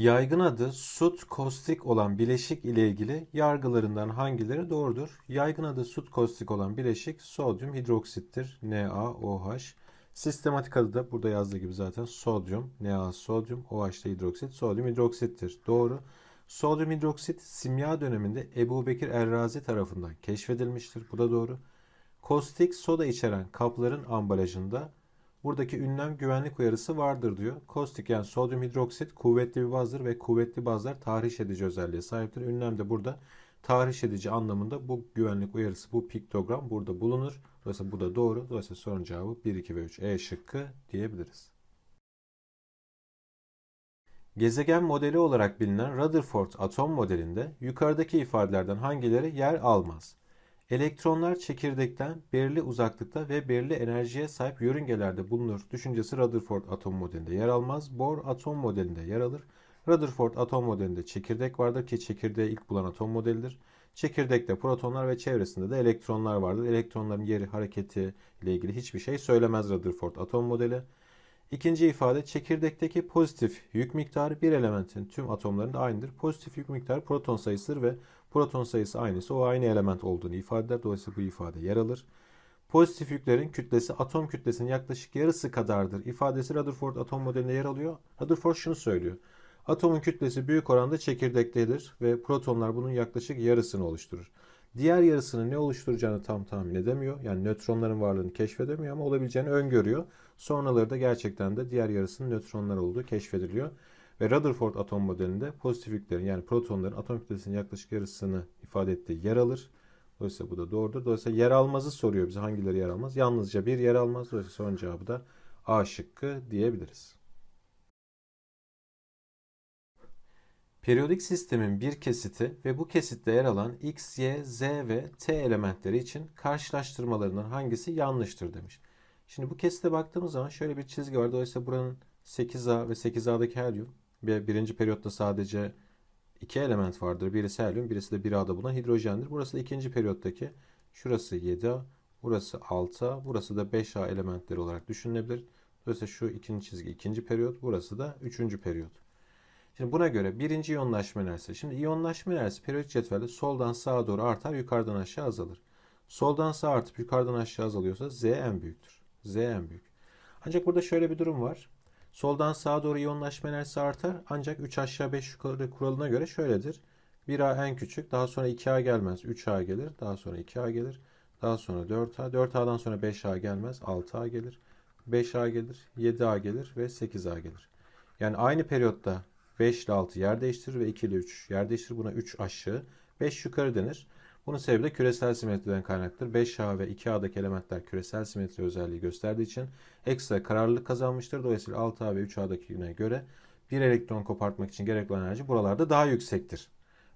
Yaygın adı sut kostik olan bileşik ile ilgili yargılarından hangileri doğrudur? Yaygın adı sut kostik olan bileşik sodyum hidroksittir. NaOH. Sistematik adı da burada yazdığı gibi zaten sodyum, Na sodyum, OH da hidroksit, sodyum hidroksittir. Doğru. Sodyum hidroksit simya döneminde Ebu Bekir Errazi tarafından keşfedilmiştir. Bu da doğru. Kostik soda içeren kapların ambalajında Buradaki ünlem güvenlik uyarısı vardır diyor. Kostik yani sodyum hidroksit kuvvetli bir bazdır ve kuvvetli bazlar tahriş edici özelliğe sahiptir. Ünlem de burada tahriş edici anlamında bu güvenlik uyarısı bu piktogram burada bulunur. Dolayısıyla bu da doğru. Dolayısıyla sorunun cevabı 1, 2 ve 3 E şıkkı diyebiliriz. Gezegen modeli olarak bilinen Rutherford atom modelinde yukarıdaki ifadelerden hangileri yer almaz? Elektronlar çekirdekten belirli uzaklıkta ve belirli enerjiye sahip yörüngelerde bulunur. Düşüncesi Rutherford atom modelinde yer almaz. Bohr atom modelinde yer alır. Rutherford atom modelinde çekirdek vardır ki çekirdeği ilk bulan atom modelidir. Çekirdekte protonlar ve çevresinde de elektronlar vardır. Elektronların yeri, hareketi ile ilgili hiçbir şey söylemez Rutherford atom modeli. İkinci ifade çekirdekteki pozitif yük miktarı bir elementin tüm atomlarında aynıdır. Pozitif yük miktarı proton sayısıdır ve proton sayısı aynıysa o aynı element olduğunu ifade eder. Dolayısıyla bu ifade yer alır. Pozitif yüklerin kütlesi atom kütlesinin yaklaşık yarısı kadardır. İfadesi Rutherford atom modelinde yer alıyor. Rutherford şunu söylüyor. Atomun kütlesi büyük oranda çekirdektedir ve protonlar bunun yaklaşık yarısını oluşturur. Diğer yarısını ne oluşturacağını tam tahmin edemiyor. Yani nötronların varlığını keşfedemiyor ama olabileceğini öngörüyor. Sonraları da gerçekten de diğer yarısının nötronlar olduğu keşfediliyor. Ve Rutherford atom modelinde pozitif yani protonların atom kütlesinin yaklaşık yarısını ifade ettiği yer alır. Dolayısıyla bu da doğrudur. Dolayısıyla yer almazı soruyor bize hangileri yer almaz. Yalnızca bir yer almaz. Dolayısıyla son cevabı da A şıkkı diyebiliriz. Periyodik sistemin bir kesiti ve bu kesitte yer alan x, y, z ve t elementleri için karşılaştırmalarından hangisi yanlıştır demiş. Şimdi bu kesite baktığımız zaman şöyle bir çizgi var. Dolayısıyla buranın 8A ve 8A'daki helyum ve birinci periyotta sadece iki element vardır. Birisi helyum, birisi de 1A'da bulunan hidrojendir. Burası da ikinci periyottaki. Şurası 7A, burası 6A, burası da 5A elementleri olarak düşünülebilir. Dolayısıyla şu ikinci çizgi ikinci periyot, burası da üçüncü periyot. Şimdi buna göre birinci iyonlaşma enerjisi. Şimdi iyonlaşma enerjisi periyodik cetvelde soldan sağa doğru artar, yukarıdan aşağı azalır. Soldan sağa artıp yukarıdan aşağı azalıyorsa Z en büyüktür. Z en büyük. Ancak burada şöyle bir durum var. Soldan sağa doğru iyonlaşma enerjisi artar. Ancak 3 aşağı 5 yukarı kuralına göre şöyledir. 1A en küçük. Daha sonra 2A gelmez. 3A gelir. Daha sonra 2A gelir. Daha sonra 4A. 4A'dan sonra 5A gelmez. 6A gelir. 5A gelir. 7A gelir ve 8A gelir. Yani aynı periyotta 5 ile 6 yer değiştirir ve 2 ile 3 yer değiştirir. Buna 3 aşağı, 5 yukarı denir. Bunun sebebi de küresel simetriden kaynaklıdır. 5A ve 2A'daki elementler küresel simetri özelliği gösterdiği için ekstra kararlılık kazanmıştır. Dolayısıyla 6A ve 3A'dakine göre bir elektron kopartmak için gerekli enerji buralarda daha yüksektir.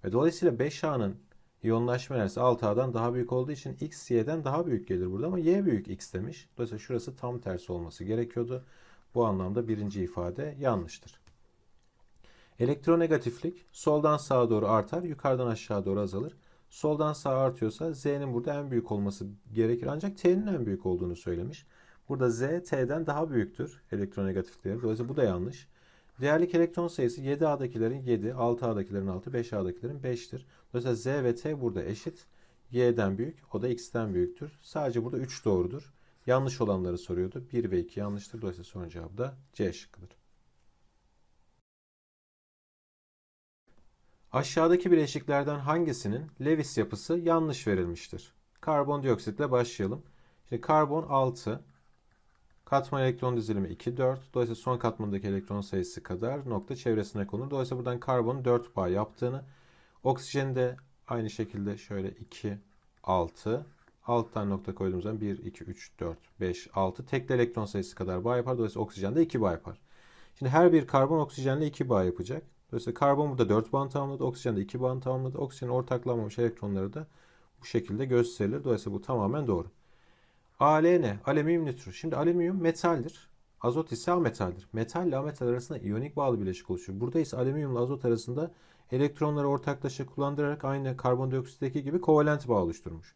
Ve dolayısıyla 5A'nın iyonlaşma enerjisi 6A'dan daha büyük olduğu için X, Y'den daha büyük gelir burada ama Y büyük X demiş. Dolayısıyla şurası tam tersi olması gerekiyordu. Bu anlamda birinci ifade yanlıştır. Elektronegatiflik soldan sağa doğru artar, yukarıdan aşağı doğru azalır. Soldan sağa artıyorsa z'nin burada en büyük olması gerekir. Ancak t'nin en büyük olduğunu söylemiş. Burada z t'den daha büyüktür elektronegatif değeri. Dolayısıyla bu da yanlış. Değerlik elektron sayısı 7A'dakilerin 7, 6A'dakilerin 6, 5A'dakilerin 5'tir. Dolayısıyla z ve t burada eşit. Y'den büyük, o da X'ten büyüktür. Sadece burada 3 doğrudur. Yanlış olanları soruyordu. 1 ve 2 yanlıştır. Dolayısıyla sorunun cevabı da C şıkkıdır. Aşağıdaki bileşiklerden hangisinin Lewis yapısı yanlış verilmiştir? Karbondioksitle başlayalım. Şimdi karbon 6, katman elektron dizilimi 2, 4. Dolayısıyla son katmandaki elektron sayısı kadar nokta çevresine konur. Dolayısıyla buradan karbonun 4 bağ yaptığını, oksijeni de aynı şekilde şöyle 2, 6, Alttan nokta koyduğumuz zaman 1, 2, 3, 4, 5, 6 tekli elektron sayısı kadar bağ yapar. Dolayısıyla oksijen de 2 bağ yapar. Şimdi her bir karbon oksijenle 2 bağ yapacak. Dolayısıyla karbon burada 4 band tamamladı, oksijen de 2 band tamamladı. Oksijen ortaklanmamış şey elektronları da bu şekilde gösterilir. Dolayısıyla bu tamamen doğru. Al ne? Alüminyum nitro. Şimdi alüminyum metaldir. Azot ise ametaldir. Metal ile ametal arasında iyonik bağlı bileşik oluşur. Burada ise alüminyum ile azot arasında elektronları ortaklaşa kullandırarak aynı karbondioksitteki gibi kovalent bağ oluşturmuş.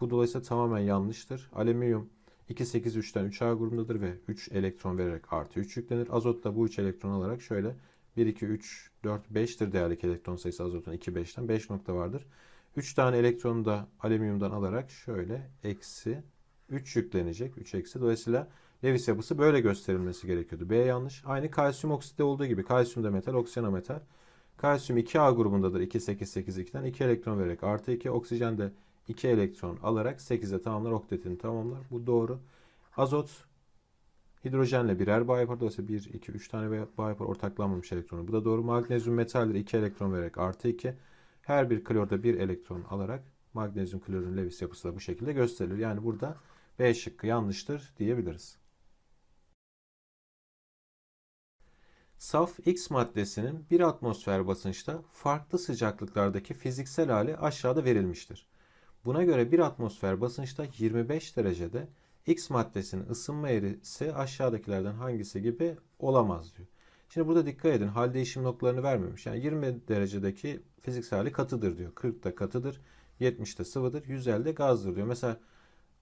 Bu dolayısıyla tamamen yanlıştır. Alüminyum 283'ten 3A grubundadır ve 3 elektron vererek artı 3 yüklenir. Azot da bu 3 elektron alarak şöyle 1, 2, 3, 4, 5'tir değerli elektron sayısı azotun 2, 5'ten. 5 nokta vardır. 3 tane elektronu da alüminyumdan alarak şöyle eksi 3 yüklenecek. 3 eksi. Dolayısıyla Lewis yapısı böyle gösterilmesi gerekiyordu. B yanlış. Aynı kalsiyum oksitte olduğu gibi kalsiyum da metal, oksijen metal. Kalsiyum 2A grubundadır. 2, 8, 8, 2'den 2 elektron vererek artı 2. Oksijen de 2 elektron alarak 8'e tamamlar. Oktetini tamamlar. Bu doğru. Azot Hidrojenle birer bağ yapar. Dolayısıyla 1, 2, 3 tane bağ yapar. Ortaklanmamış elektronu. Bu da doğru. Magnezyum metalleri 2 elektron vererek artı 2. Her bir klorda 1 elektron alarak magnezyum klorun Lewis yapısı da bu şekilde gösterilir. Yani burada B şıkkı yanlıştır diyebiliriz. Saf X maddesinin bir atmosfer basınçta farklı sıcaklıklardaki fiziksel hali aşağıda verilmiştir. Buna göre bir atmosfer basınçta 25 derecede X maddesinin ısınma eğrisi aşağıdakilerden hangisi gibi olamaz diyor. Şimdi burada dikkat edin hal değişim noktalarını vermemiş. Yani 20 derecedeki fiziksel hali katıdır diyor. 40'ta katıdır, 70'te sıvıdır, 150'de gazdır diyor. Mesela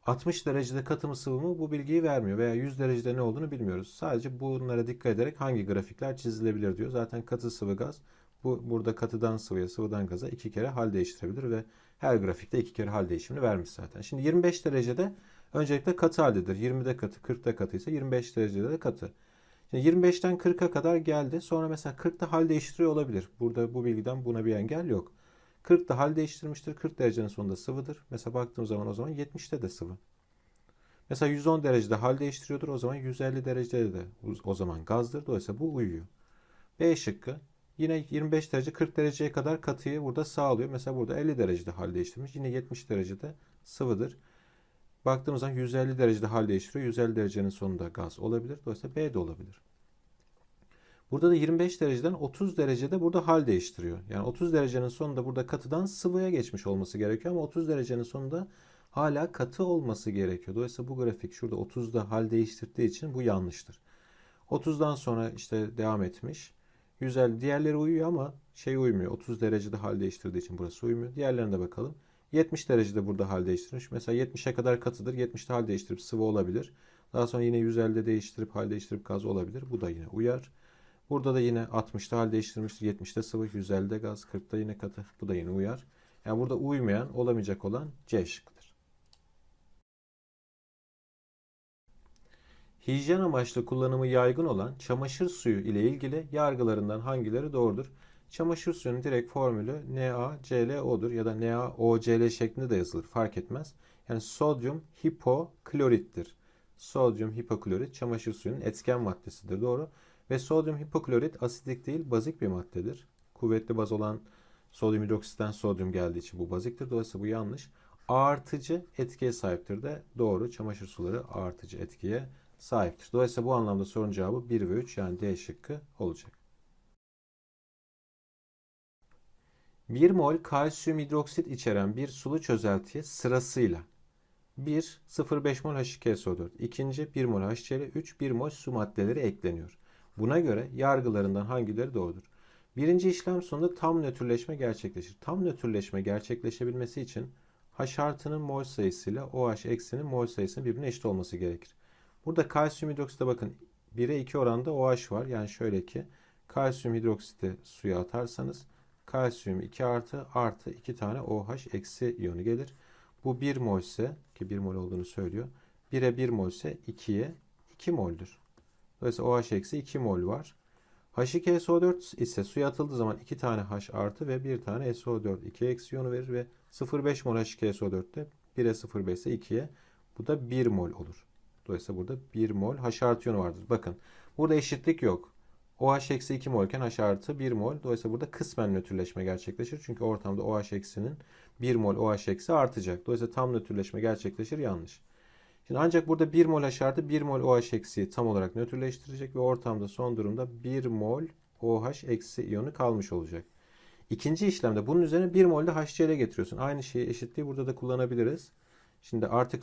60 derecede katı mı sıvı mı bu bilgiyi vermiyor veya 100 derecede ne olduğunu bilmiyoruz. Sadece bunlara dikkat ederek hangi grafikler çizilebilir diyor. Zaten katı sıvı gaz bu burada katıdan sıvıya sıvıdan gaza iki kere hal değiştirebilir ve her grafikte iki kere hal değişimini vermiş zaten. Şimdi 25 derecede Öncelikle katı haldedir. 20'de katı, 40'da katı ise 25 derecede de katı. Şimdi 25'ten 40'a kadar geldi. Sonra mesela 40'da hal değiştiriyor olabilir. Burada bu bilgiden buna bir engel yok. 40'da hal değiştirmiştir. 40 derecenin sonunda sıvıdır. Mesela baktığım zaman o zaman 70'te de sıvı. Mesela 110 derecede hal değiştiriyordur. O zaman 150 derecede de o zaman gazdır. Dolayısıyla bu uyuyor. B şıkkı yine 25 derece 40 dereceye kadar katıyı burada sağlıyor. Mesela burada 50 derecede hal değiştirmiş. Yine 70 derecede sıvıdır. Baktığımız zaman 150 derecede hal değiştiriyor. 150 derecenin sonunda gaz olabilir. Dolayısıyla B de olabilir. Burada da 25 dereceden 30 derecede burada hal değiştiriyor. Yani 30 derecenin sonunda burada katıdan sıvıya geçmiş olması gerekiyor ama 30 derecenin sonunda hala katı olması gerekiyor. Dolayısıyla bu grafik şurada 30'da hal değiştirdiği için bu yanlıştır. 30'dan sonra işte devam etmiş. 150 diğerleri uyuyor ama şey uymuyor. 30 derecede hal değiştirdiği için burası uymuyor. Diğerlerine de bakalım. 70 derecede burada hal değiştirmiş. Mesela 70'e kadar katıdır. 70'te hal değiştirip sıvı olabilir. Daha sonra yine 150'de değiştirip hal değiştirip gaz olabilir. Bu da yine uyar. Burada da yine 60'ta hal değiştirmiştir. 70'te sıvı, 150'de gaz, 40'ta yine katı. Bu da yine uyar. Yani burada uymayan, olamayacak olan C şıkkıdır. Hijyen amaçlı kullanımı yaygın olan çamaşır suyu ile ilgili yargılarından hangileri doğrudur? Çamaşır suyunun direkt formülü NaClO'dur ya da NaOCl şeklinde de yazılır fark etmez. Yani sodyum hipoklorittir. Sodyum hipoklorit çamaşır suyunun etken maddesidir doğru. Ve sodyum hipoklorit asidik değil bazik bir maddedir. Kuvvetli baz olan sodyum hidroksitten sodyum geldiği için bu baziktir. Dolayısıyla bu yanlış. Artıcı etkiye sahiptir de doğru. Çamaşır suları artıcı etkiye sahiptir. Dolayısıyla bu anlamda sorun cevabı 1 ve 3 yani D şıkkı olacak. 1 mol kalsiyum hidroksit içeren bir sulu çözeltiye sırasıyla 1 0,5 mol H2SO4, ikinci 1 mol HCl, 3 1 mol su maddeleri ekleniyor. Buna göre yargılarından hangileri doğrudur? Birinci işlem sonunda tam nötrleşme gerçekleşir. Tam nötrleşme gerçekleşebilmesi için H artının mol sayısı ile OH eksinin mol sayısının birbirine eşit olması gerekir. Burada kalsiyum hidroksite bakın 1'e 2 oranda OH var. Yani şöyle ki kalsiyum hidroksit’e suya atarsanız kalsiyum 2 artı artı 2 tane OH eksi iyonu gelir. Bu 1 mol ise ki 1 mol olduğunu söylüyor. 1'e 1 mol ise 2'ye 2 mol'dür. Dolayısıyla OH eksi 2 mol var. H2SO4 ise suya atıldığı zaman 2 tane H artı ve 1 tane SO4 2 eksi iyonu verir ve 0,5 mol h 2 so de 1'e 0,5 ise 2'ye bu da 1 mol olur. Dolayısıyla burada 1 mol H artı iyonu vardır. Bakın burada eşitlik yok. OH eksi 2 molken H artı 1 mol. Dolayısıyla burada kısmen nötrleşme gerçekleşir. Çünkü ortamda OH eksinin 1 mol OH eksi artacak. Dolayısıyla tam nötrleşme gerçekleşir yanlış. Şimdi ancak burada 1 mol H artı 1 mol OH eksiği tam olarak nötrleştirecek ve ortamda son durumda 1 mol OH eksi iyonu kalmış olacak. İkinci işlemde bunun üzerine 1 mol de HCl'e getiriyorsun. Aynı şeyi eşitliği burada da kullanabiliriz. Şimdi artık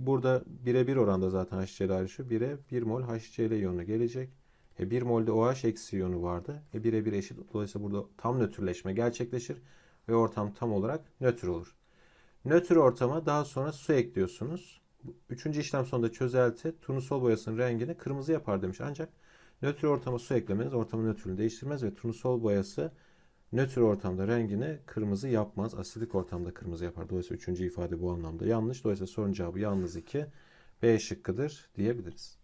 burada 1'e 1 oranda zaten HCl ayrışıyor. 1'e 1 mol HCl iyonu gelecek. E 1 molde OH eksi iyonu vardı. E 1'e 1 e eşit. Dolayısıyla burada tam nötrleşme gerçekleşir ve ortam tam olarak nötr olur. Nötr ortama daha sonra su ekliyorsunuz. Üçüncü işlem sonunda çözelti turnusol boyasının rengini kırmızı yapar demiş. Ancak nötr ortama su eklemeniz ortamın nötrünü değiştirmez ve turnusol boyası nötr ortamda rengini kırmızı yapmaz. Asidik ortamda kırmızı yapar. Dolayısıyla üçüncü ifade bu anlamda yanlış. Dolayısıyla sorun cevabı yalnız 2 B şıkkıdır diyebiliriz.